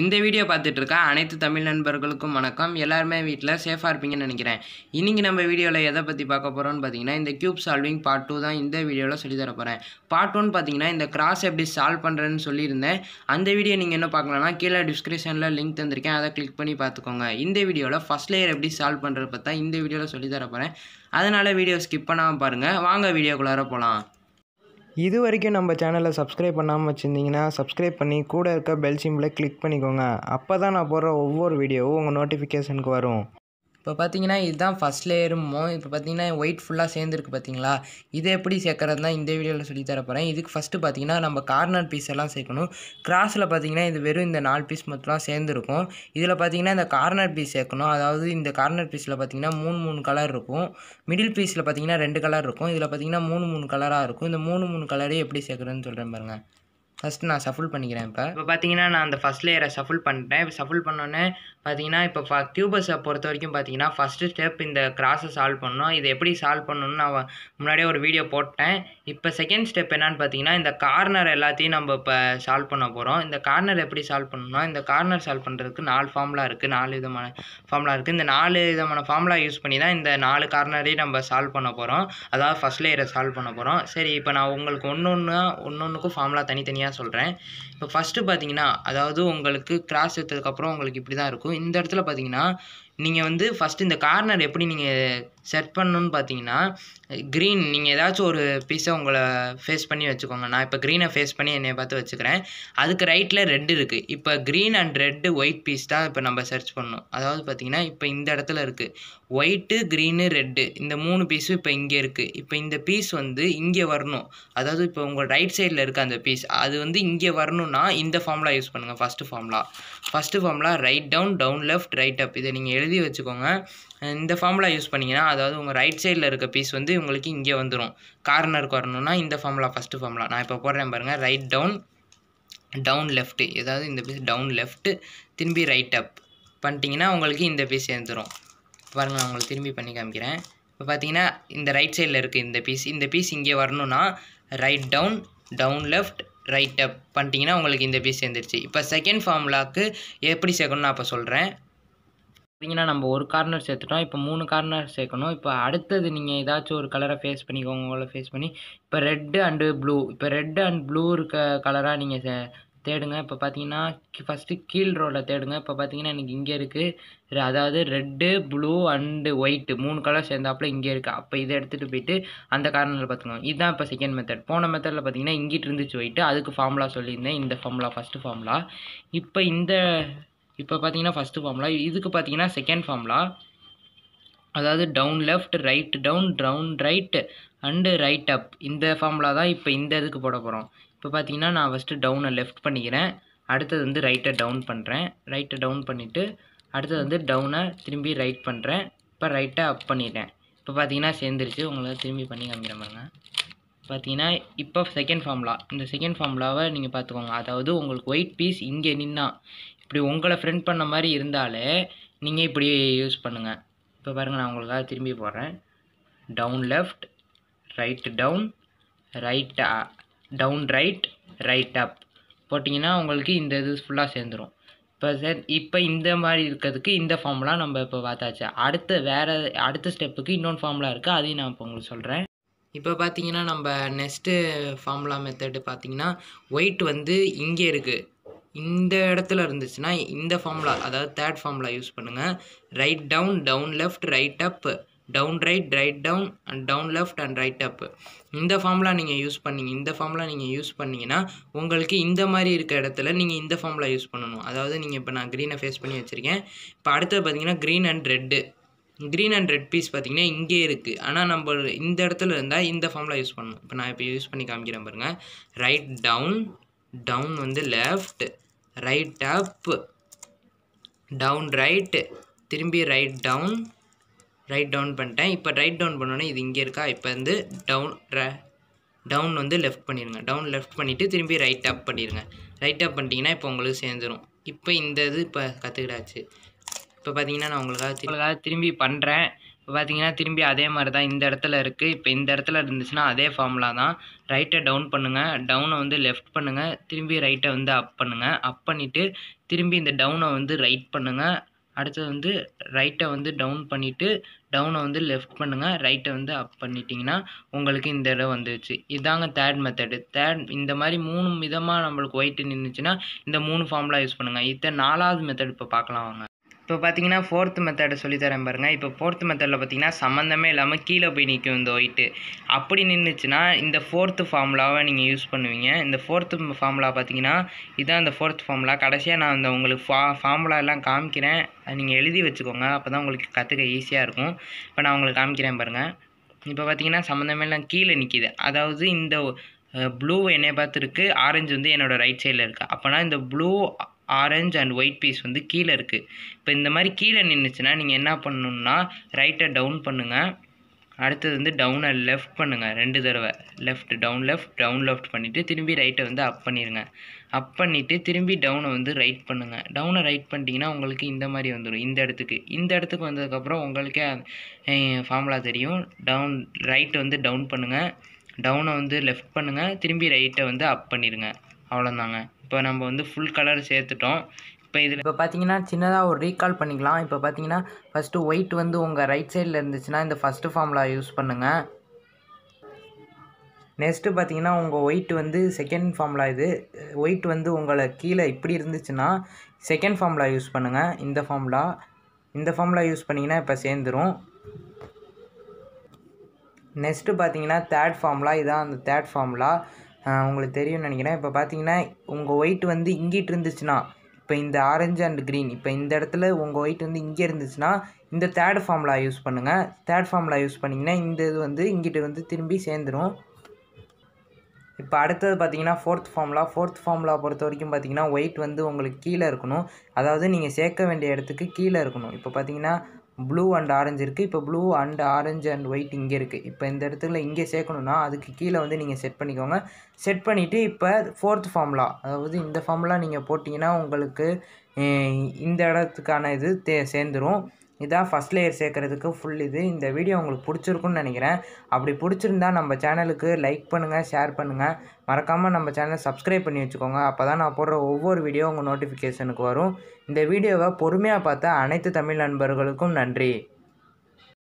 இந்த வீடியோ பார்த்துட்டு இருக்க அனைத்து தமிழ் நண்பர்களுக்கும் வணக்கம் எல்லாருமே வீட்டில் சேஃபாக இருப்பீங்கன்னு நினைக்கிறேன் இன்றைக்கி நம்ம வீடியோவில் எதை பற்றி பார்க்க போகிறோம்னு பார்த்தீங்கன்னா இந்த க்யூப் சால்விங் பார்ட் டூ தான் இந்த வீடியோவில் சொல்லி தர போகிறேன் பார்ட் ஒன் பார்த்தீங்கன்னா இந்த கிராஸ் எப்படி சால்வ் பண்ணுறேன்னு சொல்லியிருந்தேன் அந்த வீடியோ நீங்கள் என்ன பார்க்கலன்னா கீழே டிஸ்கிரிப்ஷனில் லிங்க் தந்திருக்கேன் அதை கிளிக் பண்ணி பார்த்துக்கோங்க இந்த வீடியோவில் ஃபஸ்ட் லேயர் எப்படி சால்வ் பண்ணுறது பார்த்தா இந்த வீடியோவில் சொல்லி தர போகிறேன் அதனால் வீடியோ ஸ்கிப் பண்ணாமல் பாருங்கள் வாங்க வீடியோக்குள்ளார போகலாம் இது வரைக்கும் நம்ம சேனலை சப்ஸ்கிரைப் பண்ணாமல் வச்சுருந்தீங்கன்னா சப்ஸ்கிரைப் பண்ணி கூட இருக்க பெல் சிம்பிளை கிளிக் பண்ணிக்கோங்க அப்போ தான் நான் போடுற ஒவ்வொரு வீடியோவும் உங்கள் நோட்டிஃபிகேஷனுக்கு வரும் இப்போ பார்த்தீங்கன்னா இதுதான் ஃபஸ்ட் லேயருமோ இப்போ பார்த்தீங்கன்னா ஒயிட் ஃபுல்லாக சேர்ந்துருக்கு பார்த்தீங்களா இதை எப்படி சேர்க்குறது தான் இந்த வீடியோவில் சொல்லி தரப்போகிறேன் இதுக்கு ஃபஸ்ட்டு பார்த்தீங்கன்னா நம்ம கார்னர் பீஸ் எல்லாம் சேர்க்கணும் கிராஸில் பார்த்தீங்கன்னா இது வெறும் இந்த நாலு பீஸ் மட்டும்லாம் சேர்ந்துருக்கும் இதில் பார்த்தீங்கன்னா இந்த கார்னர் பீஸ் சேர்க்கணும் அதாவது இந்த கார்னர் பீஸில் பார்த்தீங்கன்னா மூணு மூணு கலர் இருக்கும் மிடில் பீஸில் பார்த்தீங்கன்னா ரெண்டு கலர் இருக்கும் இதில் பார்த்தீங்கன்னா மூணு மூணு கலராக இருக்கும் இந்த மூணு மூணு கலரே எப்படி சேர்க்குறதுன்னு சொல்கிறேன் பாருங்கள் ஃபஸ்ட்டு நான் சஃபுல் பண்ணிக்கிறேன் இப்போ இப்போ பார்த்தீங்கன்னா நான் அந்த ஃபஸ்ட் லேயரை சஃபுல் பண்ணிட்டேன் இப்போ சஃபுல் பண்ணோன்னே பார்த்தீங்கன்னா இப்போ ஃப கியூபஸை பொறுத்த வரைக்கும் பார்த்தீங்கன்னா ஃபஸ்ட்டு ஸ்டெப் இந்த கிராஸை சால்வ் பண்ணணும் இது எப்படி சால்வ் பண்ணணும்னு நான் முன்னாடியே ஒரு வீடியோ போட்டேன் இப்போ செகண்ட் ஸ்டெப் என்னன்னு பார்த்தீங்கன்னா இந்த கார்னர் எல்லாத்தையும் நம்ம இப்போ சால்வ் பண்ண போகிறோம் இந்த கார்னர் எப்படி சால்வ் பண்ணணும்னா இந்த கார்னர் சால்வ் பண்ணுறதுக்கு நாலு ஃபார்முலா இருக்குது நாலு விதமான ஃபார்முலா இருக்குது இந்த நாலு விதமான ஃபார்முலா யூஸ் பண்ணி தான் இந்த நாலு கார்னரையும் நம்ம சால்வ் பண்ண போகிறோம் அதாவது ஃபஸ்ட் லேயரை சால்வ் பண்ண போகிறோம் சரி இப்போ நான் உங்களுக்கு ஒன்று ஒன்று ஒன்று ஒன்றுக்கும் ஃபார்முலா தனித்தனியாக தான் சொல்கிறேன் இப்போ ஃபஸ்ட்டு பார்த்தீங்கன்னா அதாவது உங்களுக்கு கிராஸ் எடுத்ததுக்கப்புறம் உங்களுக்கு இப்படி தான் இருக்கும் இந்த இடத்துல பார்த்தீங்கன்னா நீங்கள் வந்து ஃபஸ்ட்டு இந்த கார்னர் எப்படி நீங்கள் செட் பண்ணணுன்னு பார்த்தீங்கன்னா க்ரீன் நீங்கள் ஏதாச்சும் ஒரு பீஸை உங்களை ஃபேஸ் பண்ணி வச்சுக்கோங்க நான் இப்போ க்ரீனை ஃபேஸ் பண்ணி என்னை பார்த்து வச்சுக்கிறேன் அதுக்கு ரைட்டில் ரெட் இருக்குது இப்போ green and red white piece தான் இப்போ நம்ம சர்ச் பண்ணணும் அதாவது பார்த்தீங்கன்னா இப்போ இந்த இடத்துல இருக்குது ஒயிட்டு க்ரீனு ரெட்டு இந்த மூணு பீஸும் இப்போ இங்கே இருக்குது இப்போ இந்த பீஸ் வந்து இங்கே வரணும் அதாவது இப்போ உங்கள் ரைட் சைடில் இருக்க அந்த பீஸ் அது வந்து இங்கே வரணும்னா இந்த ஃபார்முலா யூஸ் பண்ணுங்கள் first formula first formula right down down left right up இதை நீங்கள் எழுதி வச்சுக்கோங்க இந்த ஃபார்முலா யூஸ் பண்ணிங்கன்னா அதாவது உங்கள் ரைட் சைடில் இருக்க பீஸ் வந்து உங்களுக்கு இங்கே வந்துடும் கார்னருக்கு வரணும்னா இந்த ஃபார்முலா ஃபஸ்ட்டு ஃபார்முலா நான் இப்போ போடுறேன் பாருங்கள் ரைட் டவுன் டவுன் லெஃப்ட்டு ஏதாவது இந்த பீஸ் டவுன் லெஃப்ட்டு திரும்பி ரைட் அப் பண்ணிட்டீங்கன்னா உங்களுக்கு இந்த பீஸ் சேர்ந்துடும் பாருங்கள் நான் உங்களுக்கு திரும்பி பண்ணி காமிக்கிறேன் இப்போ பார்த்தீங்கன்னா இந்த ரைட் சைடில் இருக்குது இந்த பீஸ் இந்த பீஸ் இங்கே வரணும்னா right down down left right up பண்ணிட்டீங்கன்னா உங்களுக்கு இந்த பீஸ் சேர்ந்துருச்சு இப்போ செகண்ட் ஃபார்முலாவுக்கு எப்படி சேர்க்கணும்னு நான் இப்போ சொல்கிறேன் பார்த்தீங்கன்னா நம்ம ஒரு கார்னர் சேர்த்துட்டோம் இப்போ மூணு கார்னர் சேர்க்கணும் இப்போ அடுத்தது நீங்கள் ஏதாச்சும் ஒரு கலரை ஃபேஸ் பண்ணிக்கோங்க உங்களை ஃபேஸ் பண்ணி இப்போ ரெட்டு அண்டு ப்ளூ இப்போ ரெட் அண்ட் ப்ளூ இருக்க கலராக நீங்கள் தேடுங்க இப்போ பார்த்தீங்கன்னா ஃபஸ்ட்டு கீழ் ரோவில் தேடுங்க இப்போ பார்த்தீங்கன்னா எனக்கு இங்கே இருக்குது அதாவது ரெட்டு ப்ளூ அண்டு ஒயிட்டு மூணு கலர் சேர்ந்தாப்புல இங்கே இருக்குது அப்போ இதை எடுத்துகிட்டு போயிட்டு அந்த கார்னரில் பார்த்துக்கணும் இதுதான் இப்போ செகண்ட் மெத்தட் போன மெத்தடில் பார்த்தீங்கன்னா இங்கிட்டு இருந்துச்சு ஒயிட்டு அதுக்கு ஃபார்முலா சொல்லியிருந்தேன் இந்த ஃபார்முலா ஃபஸ்ட்டு ஃபார்முலா இப்போ இந்த இப்போ பார்த்தீங்கன்னா ஃபஸ்ட்டு ஃபார்முலா இதுக்கு பார்த்தீங்கன்னா செகண்ட் ஃபார்முலா அதாவது down left right down down right and right up இந்த ஃபார்முலா தான் இப்போ இந்த இதுக்கு போட போகிறோம் இப்போ பார்த்தீங்கன்னா நான் ஃபஸ்ட்டு டவுனை லெஃப்ட் பண்ணிக்கிறேன் அடுத்தது வந்து ரைட்டை டவுன் பண்ணுறேன் ரைட்டை டவுன் பண்ணிவிட்டு அடுத்தது வந்து டவுனை திரும்பி ரைட் பண்ணுறேன் இப்போ ரைட்டை அப் பண்ணிடுறேன் இப்போ பார்த்தீங்கன்னா சேர்ந்துருச்சு உங்களை திரும்பி பண்ணி காமிக்கிற பாருங்க பார்த்தீங்கன்னா இப்போ செகண்ட் ஃபார்முலா இந்த செகண்ட் ஃபார்முலாவை நீங்கள் பார்த்துக்கோங்க அதாவது உங்களுக்கு ஒயிட் பீஸ் இங்கே நின்னா இப்படி உங்களை ஃப்ரெண்ட் பண்ண மாதிரி இருந்தாலே நீங்கள் இப்படி யூஸ் பண்ணுங்கள் இப்போ பாருங்கள் நான் உங்களுக்காக திரும்பி போடுறேன் down left right down right down right right up போட்டிங்கன்னா உங்களுக்கு இந்த இது ஃபுல்லாக சேர்ந்துடும் இப்போ சார் இப்போ இந்த மாதிரி இருக்கிறதுக்கு இந்த ஃபார்முலா நம்ம இப்போ பார்த்தாச்சு அடுத்த வேறு அடுத்த ஸ்டெப்புக்கு இன்னொன்று ஃபார்முலா இருக்குது அதையும் நான் இப்போ உங்களுக்கு சொல்கிறேன் இப்போ பார்த்தீங்கன்னா நம்ம நெக்ஸ்ட்டு ஃபார்முலா மெத்தடு பார்த்தீங்கன்னா ஒயிட் வந்து இங்கே இருக்குது இந்த இடத்துல இருந்துச்சுன்னா இந்த ஃபார்முலா அதாவது தேர்ட் ஃபார்முலா யூஸ் பண்ணுங்கள் right down down left right up down right right down and down left and right up இந்த ஃபார்முலா நீங்கள் யூஸ் பண்ணிங்க இந்த ஃபார்முலா நீங்கள் யூஸ் பண்ணிங்கன்னா உங்களுக்கு இந்த மாதிரி இருக்க இடத்துல நீங்கள் இந்த ஃபார்முலா யூஸ் பண்ணணும் அதாவது நீங்கள் இப்போ நான் க்ரீனை ஃபேஸ் பண்ணி வச்சுருக்கேன் இப்போ அடுத்தது பார்த்தீங்கன்னா green and red green and red piece பார்த்திங்கன்னா இங்கே இருக்குது ஆனால் நம்ம இந்த இடத்துல இருந்தால் இந்த ஃபார்முலா யூஸ் பண்ணணும் இப்போ நான் இப்போ யூஸ் பண்ணி காமிக்கிறேன் பாருங்கள் ரைட் டவுன் டவுன் வந்து left right up down right திரும்பி ரைட் டவுன் ரைட் டவுன் பண்ணிட்டேன் இப்போ ரைட் டவுன் பண்ணோன்னே இது இங்கே இருக்கா இப்போ வந்து டவுன் டவுன் வந்து லெஃப்ட் பண்ணிடுங்க டவுன் லெஃப்ட் பண்ணிவிட்டு திரும்பி ரைட் அப் பண்ணிடுங்க ரைட் அப் பண்ணிட்டீங்கன்னா இப்போ உங்களுக்கு சேர்ந்துடும் இப்போ இந்த இது இப்போ கற்றுக்கிட்டாச்சு இப்போ பார்த்தீங்கன்னா நான் உங்களுக்காக உங்களுக்காக திரும்பி பண்ணுறேன் இப்போ பார்த்தீங்கன்னா திரும்பி அதே மாதிரி தான் இந்த இடத்துல இருக்குது இப்போ இந்த இடத்துல இருந்துச்சுன்னா அதே ஃபார்முலா தான் ரைட்டை டவுன் பண்ணுங்கள் டவுனை வந்து லெஃப்ட் பண்ணுங்கள் திரும்பி ரைட்டை வந்து அப் பண்ணுங்கள் அப் பண்ணிவிட்டு திரும்பி இந்த டவுனை வந்து ரைட் பண்ணுங்கள் அடுத்தது வந்து ரைட்டை வந்து டவுன் பண்ணிவிட்டு டவுனை வந்து லெஃப்ட் பண்ணுங்கள் ரைட்டை வந்து அப் பண்ணிட்டீங்கன்னா உங்களுக்கு இந்த இடம் வந்துடுச்சு இதாங்க தேர்ட் மெத்தடு தேர்ட் இந்த மாதிரி மூணு விதமாக நம்மளுக்கு ஒயிட்டு நின்றுச்சுன்னா இந்த மூணு ஃபார்முலா யூஸ் பண்ணுங்கள் இதை நாலாவது மெத்தட் இப்போ பார்க்கலாம் வாங்க இப்போ பார்த்தீங்கன்னா ஃபோர்த் மெத்தடை சொல்லித்தரேன் பாருங்கள் இப்போ ஃபோர்த்து மெத்தடில் பார்த்தீங்கன்னா சம்மந்தமே இல்லாமல் கீழே போய் நிற்கும் இந்த ஒயிட்டு அப்படி நின்றுச்சுன்னா இந்த ஃபோர்த்து ஃபார்முலாவை நீங்கள் யூஸ் பண்ணுவீங்க இந்த ஃபோர்த்து ஃபார்முலா பார்த்தீங்கன்னா இதுதான் இந்த ஃபோர்த் ஃபார்முலா கடைசியாக நான் இந்த உங்களுக்கு ஃபா ஃபார்முலா எல்லாம் காமிக்கிறேன் அது நீங்கள் எழுதி வச்சுக்கோங்க அப்போ தான் உங்களுக்கு கற்றுக்க ஈஸியாக இருக்கும் இப்போ நான் உங்களுக்கு காமிக்கிறேன் பாருங்கள் இப்போ பார்த்தீங்கன்னா சம்மந்தமே எல்லாம் கீழே நிற்கிது அதாவது இந்த ப்ளூ என்னை பார்த்துருக்கு ஆரஞ்சு வந்து என்னோடய ரைட் சைடில் இருக்குது அப்போனா இந்த blue orange and white piece வந்து கீழே இருக்குது இப்போ இந்த மாதிரி கீழே நின்றுச்சுன்னா நீங்கள் என்ன பண்ணணுன்னா ரைட்டை டவுன் பண்ணுங்கள் அடுத்தது வந்து டவுனை லெஃப்ட் பண்ணுங்கள் ரெண்டு தடவை left down left down left பண்ணிவிட்டு திரும்பி ரைட்டை வந்து அப் பண்ணிடுங்க அப் பண்ணிவிட்டு திரும்பி டவுனை வந்து ரைட் பண்ணுங்கள் டவுனை ரைட் பண்ணிட்டீங்கன்னா உங்களுக்கு இந்த மாதிரி வந்துடும் இந்த இடத்துக்கு இந்த இடத்துக்கு வந்ததுக்கப்புறம் உங்களுக்கே ஃபார்முலா தெரியும் டவுன் ரைட்டை வந்து டவுன் பண்ணுங்கள் டவுனை வந்து லெஃப்ட் பண்ணுங்கள் திரும்பி ரைட்டை வந்து அப் பண்ணிடுங்க அவ்வளோதாங்க இப்போ நம்ம வந்து ஃபுல் கலர் சேர்த்துட்டோம் இப்போ இதில் இப்போ பார்த்தீங்கன்னா சின்னதாக ஒரு ரீகால் பண்ணிக்கலாம் இப்போ பார்த்தீங்கன்னா ஃபஸ்ட்டு ஒயிட் வந்து உங்கள் ரைட் சைடில் இருந்துச்சுன்னா இந்த ஃபஸ்ட்டு ஃபார்முலா யூஸ் பண்ணுங்கள் நெக்ஸ்ட்டு பார்த்தீங்கன்னா உங்கள் ஒயிட் வந்து செகண்ட் ஃபார்முலா இது ஒயிட் வந்து உங்களை கீழே இப்படி இருந்துச்சுன்னா செகண்ட் ஃபார்முலா யூஸ் பண்ணுங்கள் இந்த ஃபார்முலா இந்த ஃபார்முலா யூஸ் பண்ணிங்கன்னா இப்போ சேர்ந்துடும் நெக்ஸ்ட்டு பார்த்தீங்கன்னா தேர்ட் ஃபார்முலா இதான் அந்த தேர்ட் ஃபார்முலா உங்களுக்கு தெரியும்னு நினைக்கிறேன் இப்போ பார்த்தீங்கன்னா உங்கள் ஒயிட் வந்து இங்கிட்டு இருந்துச்சுன்னா இப்போ இந்த ஆரஞ்சு அண்ட் க்ரீன் இப்போ இந்த இடத்துல உங்கள் ஒயிட் வந்து இங்கே இருந்துச்சுன்னா இந்த தேர்ட் ஃபார்முலா யூஸ் பண்ணுங்கள் தேர்ட் ஃபார்முலா யூஸ் பண்ணிங்கன்னா இந்த இது வந்து இங்கிட்டு வந்து திரும்பி சேர்ந்துடும் இப்போ அடுத்தது பார்த்தீங்கன்னா ஃபோர்த் ஃபார்முலா ஃபோர்த் ஃபார்முலா பொறுத்த வரைக்கும் பார்த்தீங்கன்னா ஒயிட் வந்து உங்களுக்கு கீழே இருக்கணும் அதாவது நீங்கள் சேர்க்க வேண்டிய இடத்துக்கு கீழே இருக்கணும் இப்போ பார்த்தீங்கன்னா ப்ளூ அண்ட் ஆரஞ்சு இருக்குது இப்போ blue and orange and white இங்கே இருக்குது இப்போ இந்த இடத்துல இங்கே சேர்க்கணுன்னா அதுக்கு கீழே வந்து நீங்கள் செட் பண்ணிக்கோங்க செட் பண்ணிவிட்டு இப்போ ஃபோர்த் ஃபார்முலா அதாவது இந்த ஃபார்முலா நீங்கள் போட்டிங்கன்னா உங்களுக்கு இந்த இடத்துக்கான இது தே சேர்ந்துடும் இதான் ஃபஸ்ட் லேயர் சேர்க்குறதுக்கு ஃபுல் இது இந்த வீடியோ உங்களுக்கு பிடிச்சிருக்குன்னு நினைக்கிறேன் அப்படி பிடிச்சிருந்தா நம்ம சேனலுக்கு லைக் பண்ணுங்கள் ஷேர் பண்ணுங்கள் மறக்காமல் நம்ம சேனலை சப்ஸ்கிரைப் பண்ணி வச்சுக்கோங்க அப்போ தான் நான் போடுற ஒவ்வொரு வீடியோ உங்கள் நோட்டிஃபிகேஷனுக்கு வரும் இந்த வீடியோவை பொறுமையாக பார்த்த அனைத்து தமிழ் நண்பர்களுக்கும் நன்றி